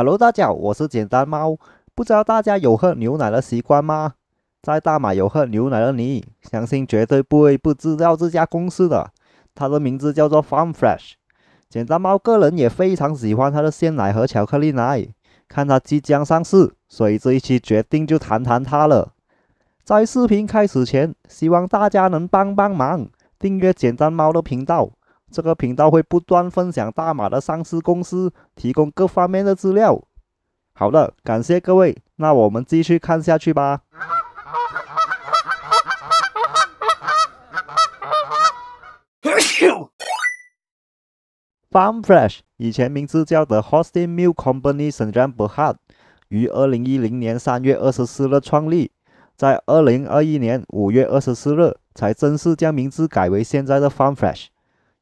哈喽，大家好，我是简单猫。不知道大家有喝牛奶的习惯吗？在大马有喝牛奶的你，相信绝对不会不知道这家公司的。它的名字叫做 Farm Fresh。简单猫个人也非常喜欢它的鲜奶和巧克力奶。看它即将上市，所以这一期决定就谈谈它了。在视频开始前，希望大家能帮帮忙订阅简单猫的频道。这个频道会不断分享大马的上市公司，提供各方面的资料。好的，感谢各位，那我们继续看下去吧。Farm Fresh 以前名字叫 The Hosting Mill Company Sdn Bhd，r a r 于二零一零年三月二十四日创立，在二零二一年五月二十四日才正式将名字改为现在的 Farm Fresh。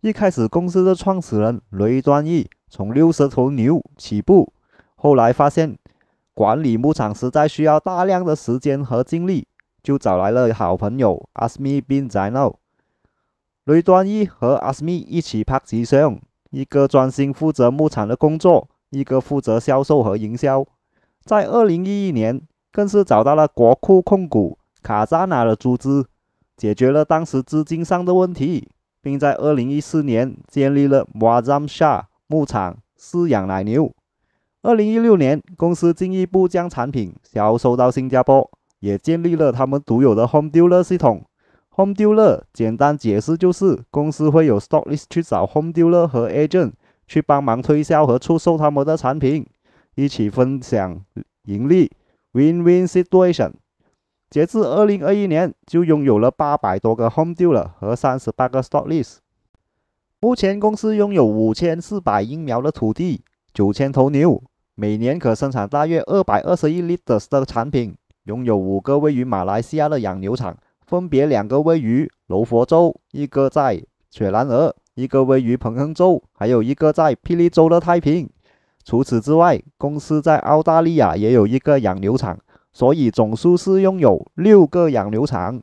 一开始，公司的创始人雷端义从六十头牛起步，后来发现管理牧场实在需要大量的时间和精力，就找来了好朋友阿斯米·宾在诺。雷端义和阿斯米一起拍吉祥，一个专心负责牧场的工作，一个负责销售和营销。在二零一一年，更是找到了国库控股卡扎纳的组资，解决了当时资金上的问题。并在2014年建立了 w a z a m s h a 牧场饲养奶牛。2016年，公司进一步将产品销售到新加坡，也建立了他们独有的 Home Dealer 系统。Home Dealer 简单解释就是，公司会有 Stockist 去找 Home Dealer 和 Agent 去帮忙推销和出售他们的产品，一起分享盈利，Win Win Situation。截至二零二一年，就拥有了八百多个 Home d e a l e r 和三十八个 Stock l i s t 目前，公司拥有五千四百英亩的土地，九千头牛，每年可生产大约二百二十亿 Liters 的产品。拥有五个位于马来西亚的养牛场，分别两个位于柔佛州，一个在雪兰莪，一个位于彭亨州，还有一个在霹雳州的太平。除此之外，公司在澳大利亚也有一个养牛场。所以，总苏是拥有六个养牛场，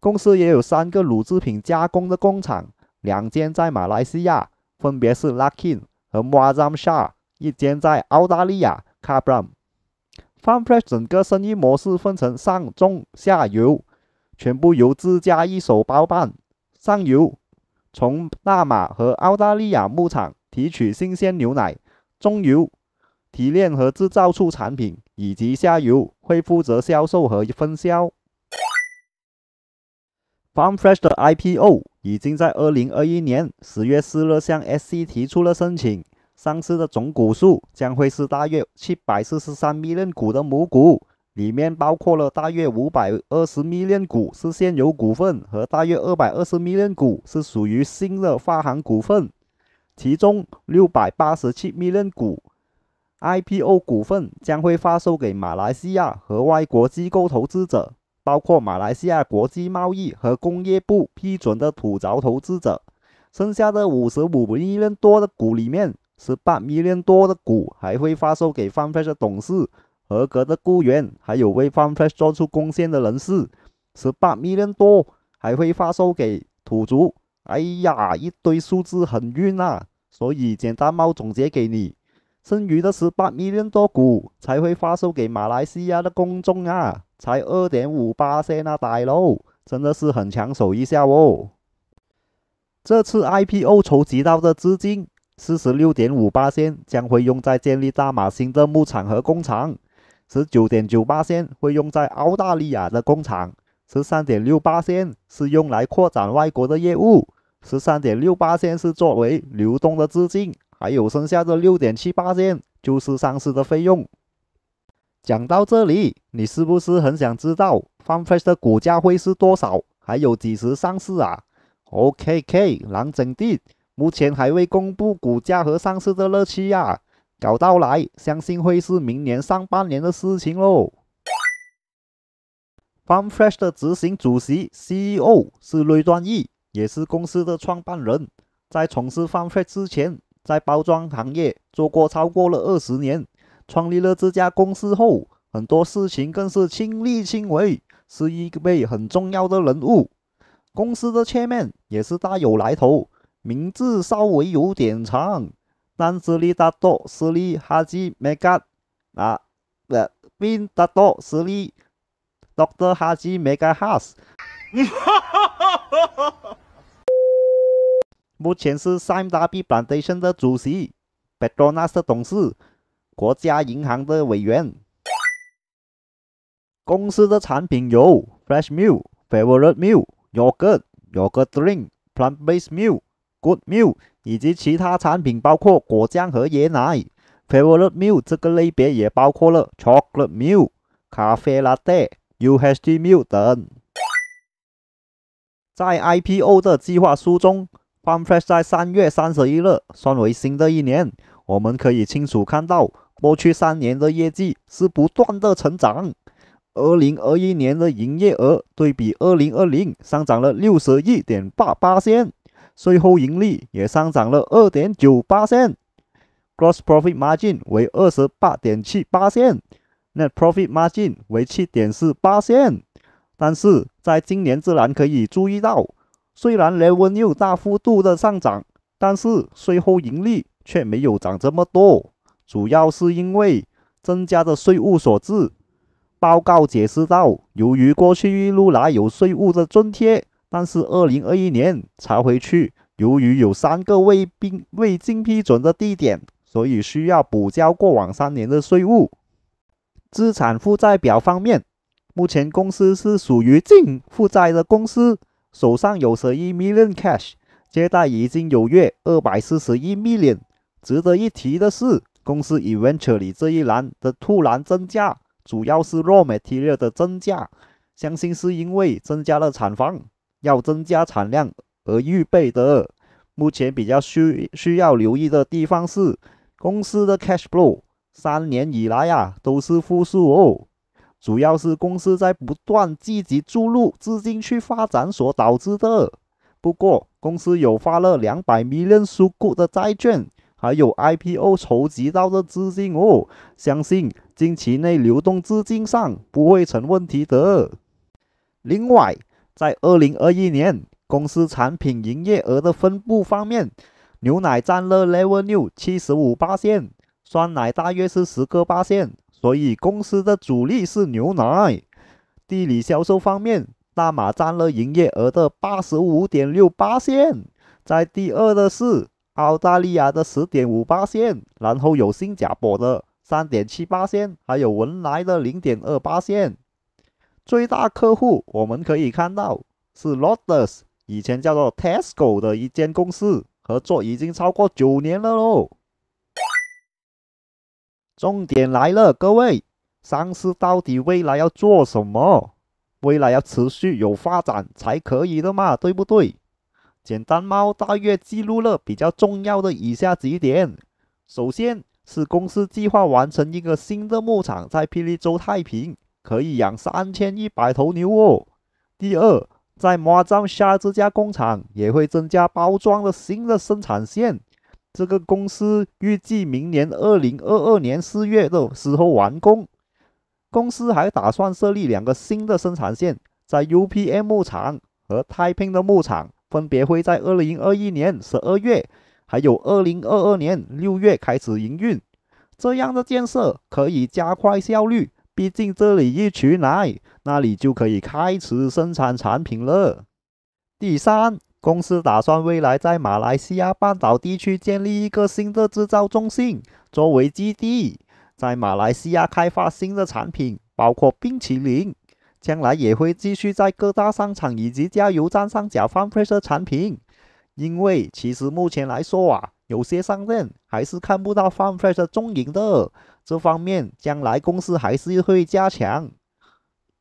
公司也有三个乳制品加工的工厂，两间在马来西亚，分别是 Larkin 和 Muazam s h a 一间在澳大利亚，Carbrom。Fanfresh 整个生意模式分成上中下游，全部由自家一手包办。上游从大马和澳大利亚牧场提取新鲜牛奶，中游提炼和制造出产品，以及下游。会负责销售和分销。f r n f r e s h 的 IPO 已经在二零二一年十月四日向 s c 提出了申请。上市的总股数将会是大约七百四十三 Million 股的母股，里面包括了大约五百二十 Million 股是现有股份和大约二百二十 Million 股是属于新的发行股份，其中六百八十七 Million 股。IPO 股份将会发售给马来西亚和外国机构投资者，包括马来西亚国际贸易和工业部批准的土著投资者。剩下的五十五亿连多的股里面，十八米连多的股还会发售给 Fresh 董事、合格的雇员，还有为 Fresh 做出贡献的人士。十八米连多还会发售给土族。哎呀，一堆数字很晕啊！所以，简单猫总结给你。剩余的十八亿多股才会发售给马来西亚的公众啊！才二点五八线啊大佬，真的是很抢手一下哦。这次 IPO 筹集到的资金四十六点五八线将会用在建立大马新的牧场和工厂，十九点九八线会用在澳大利亚的工厂，十三点六八线是用来扩展外国的业务，十三点六八线是作为流动的资金。还有剩下的六点七八件，就是上市的费用。讲到这里，你是不是很想知道 Funfresh 的股价会是多少，还有几时上市啊？OKK，狼整地，目前还未公布股价和上市的日期啊。搞到来，相信会是明年上半年的事情喽。Funfresh 的执行主席 CEO 是瑞端义，也是公司的创办人，在从事 Funfresh 之前。在包装行业做过超过了二十年，创立了这家公司后，很多事情更是亲力亲为，是一位很重要的人物。公司的切面也是大有来头，名字稍微有点长，但是力大多实力哈基没够啊！不，边大多实力落得还是没够哈。目前是 s i m d n W. Plantation 的主席 p e t r o Nas 的董事，国家银行的委员。公司的产品有 Fresh Milk、Favorite Milk、Yogurt、Yogurt Drink、Plant-Based Milk、Good Milk 以及其他产品，包括果酱和椰奶。Favorite Milk 这个类别也包括了 Chocolate Milk、咖啡 Latte、UHT Milk 等。在 IPO 的计划书中。f s h 在三月三十一日，算为新的一年。我们可以清楚看到，过去三年的业绩是不断的成长。二零二一年的营业额对比二零二零，上涨了六十一点八八线，税后盈利也上涨了二点九八线。gross profit margin 为二十八点七八线，net profit margin 为七点四八线。但是，在今年自然可以注意到。虽然利润有大幅度的上涨，但是税后盈利却没有涨这么多，主要是因为增加的税务所致。报告解释到，由于过去一路来有税务的津贴，但是二零二一年才回去，由于有三个未并未经批准的地点，所以需要补交过往三年的税务。资产负债表方面，目前公司是属于净负债的公司。手上有十一 million cash，借贷已经有约二百四十一 million。值得一提的是，公司 e v e n t u a l l y 这一栏的突然增加，主要是 raw material 的增加，相信是因为增加了厂房，要增加产量而预备的。目前比较需需要留意的地方是，公司的 cash flow 三年以来呀都是负数哦。主要是公司在不断积极注入资金去发展所导致的。不过，公司有发了两百 m i i l l 亿认输股的债券，还有 IPO 筹集到的资金哦，相信近期内流动资金上不会成问题的。另外，在二零二一年公司产品营业额的分布方面，牛奶占了 Revenue 七十五八线，酸奶大约是十个八线。所以公司的主力是牛奶。地理销售方面，大马占了营业额的八十五点六八线，在第二的是澳大利亚的十点五八线，然后有新加坡的三点七八线，还有文莱的零点二八线。最大客户我们可以看到是 l t u d s 以前叫做 Tesco 的一间公司，合作已经超过九年了喽。重点来了，各位，上市到底未来要做什么？未来要持续有发展才可以的嘛，对不对？简单猫大约记录了比较重要的以下几点：首先是公司计划完成一个新的牧场，在霹雳州太平，可以养三千一百头牛哦。第二，在马帐下这家工厂也会增加包装的新的生产线。这个公司预计明年二零二二年四月的时候完工。公司还打算设立两个新的生产线，在 UPM 牧场和 Typing 的牧场分别会在二零二一年十二月，还有二零二二年六月开始营运。这样的建设可以加快效率，毕竟这里一取奶，那里就可以开始生产产品了。第三。公司打算未来在马来西亚半岛地区建立一个新的制造中心作为基地，在马来西亚开发新的产品，包括冰淇淋。将来也会继续在各大商场以及加油站上 u n fresh 产品，因为其实目前来说啊，有些商店还是看不到 fresh 的踪影的。这方面将来公司还是会加强。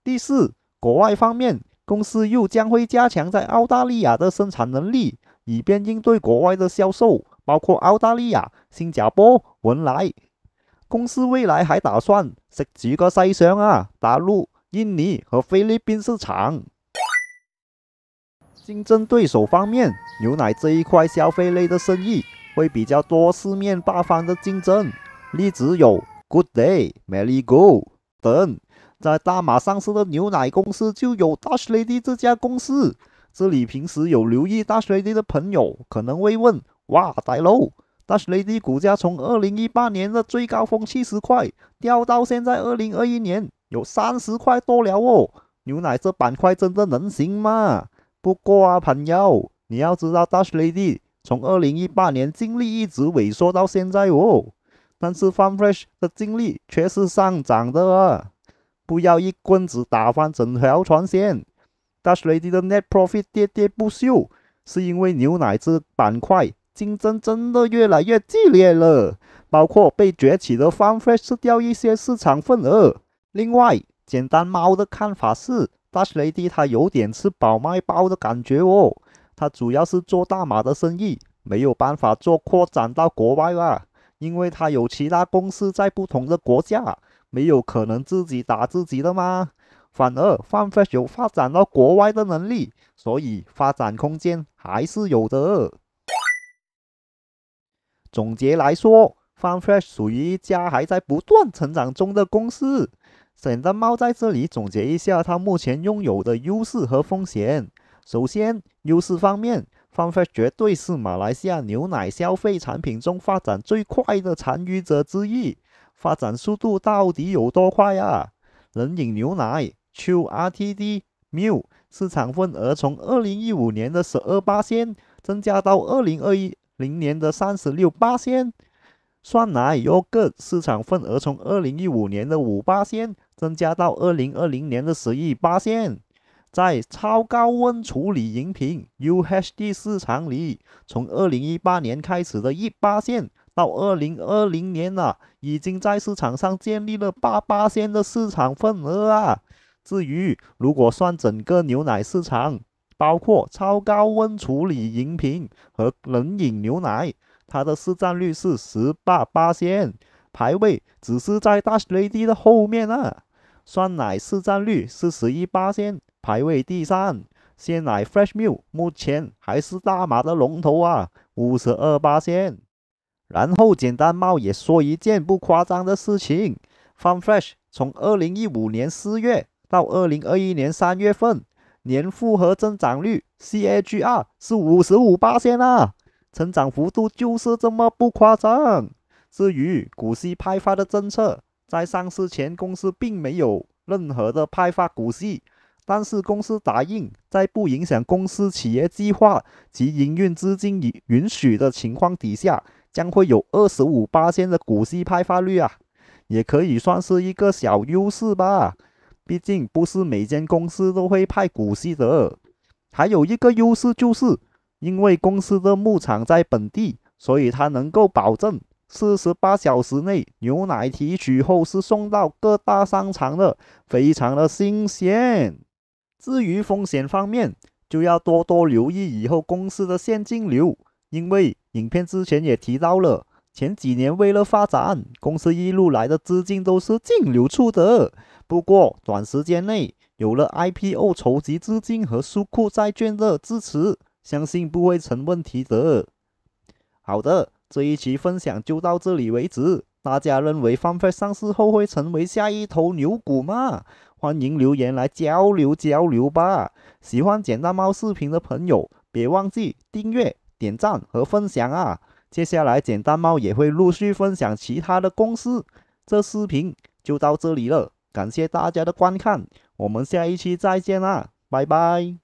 第四，国外方面。公司又将会加强在澳大利亚的生产能力，以便应对国外的销售，包括澳大利亚、新加坡、文莱。公司未来还打算十几个西双啊、大入印尼和菲律宾市场。竞争对手方面，牛奶这一块消费类的生意会比较多，四面八方的竞争，例子有 Good Day、Merry Go 等。在大马上市的牛奶公司就有 Dash Lady 这家公司。这里平时有留意 Dash Lady 的朋友可能会问：哇塞喽，Dash Lady 股价从二零一八年的最高峰七十块掉到现在二零二一年有三十块多了哦。牛奶这板块真的能行吗？不过啊，朋友，你要知道 Dash Lady 从二零一八年经历一直萎缩到现在哦，但是 Farm Fresh 的经历却是上涨的啊。不要一棍子打翻整条船线。d a s h l a d 的 Net Profit 跌跌不休，是因为牛奶这板块竞争真的越来越激烈了，包括被崛起的 Fanfresh 吃掉一些市场份额。另外，简单猫的看法是 d a s h l a d 它有点吃饱卖包的感觉哦。它主要是做大马的生意，没有办法做扩展到国外啦，因为它有其他公司在不同的国家。没有可能自己打自己的吗？反而 f u n f r e s h 有发展到国外的能力，所以发展空间还是有的。总结来说 f u n f r e s h 属于一家还在不断成长中的公司。简单猫在这里总结一下它目前拥有的优势和风险。首先，优势方面 f u n f r e s h 绝对是马来西亚牛奶消费产品中发展最快的参与者之一。发展速度到底有多快啊？冷饮牛奶 q r t d Milk） 市场份额从二零一五年的十二八线增加到二零二一零年的三十六八线；酸奶 （Yogurt） 市场份额从二零一五年的五八线增加到二零二零年的十一八线；在超高温处理饮品 （UHD） 市场里，从二零一八年开始的一八线。到二零二零年了，已经在市场上建立了八八仙的市场份额啊。至于如果算整个牛奶市场，包括超高温处理饮品和冷饮牛奶，它的市占率是十八八仙，排位只是在 Dash Lady 的后面啊。酸奶市占率是十一八仙，排位第三。鲜奶 Fresh Milk 目前还是大马的龙头啊，五十二八仙。然后简单冒也说一件不夸张的事情，Funfresh 从二零一五年四月到二零二一年三月份，年复合增长率 CAGR 是五十五八线啦，成长幅度就是这么不夸张。至于股息派发的政策，在上市前公司并没有任何的派发股息，但是公司答应在不影响公司企业计划及营运资金允允许的情况底下。将会有二十五八千的股息派发率啊，也可以算是一个小优势吧。毕竟不是每间公司都会派股息的。还有一个优势就是，因为公司的牧场在本地，所以它能够保证四十八小时内牛奶提取后是送到各大商场的，非常的新鲜。至于风险方面，就要多多留意以后公司的现金流。因为影片之前也提到了，前几年为了发展，公司一路来的资金都是净流出的。不过短时间内有了 IPO 筹集资金和书库债券的支持，相信不会成问题的。好的，这一期分享就到这里为止。大家认为方会上市后会成为下一头牛股吗？欢迎留言来交流交流吧。喜欢简单猫视频的朋友，别忘记订阅。点赞和分享啊！接下来简单猫也会陆续分享其他的公司。这视频就到这里了，感谢大家的观看，我们下一期再见啦，拜拜。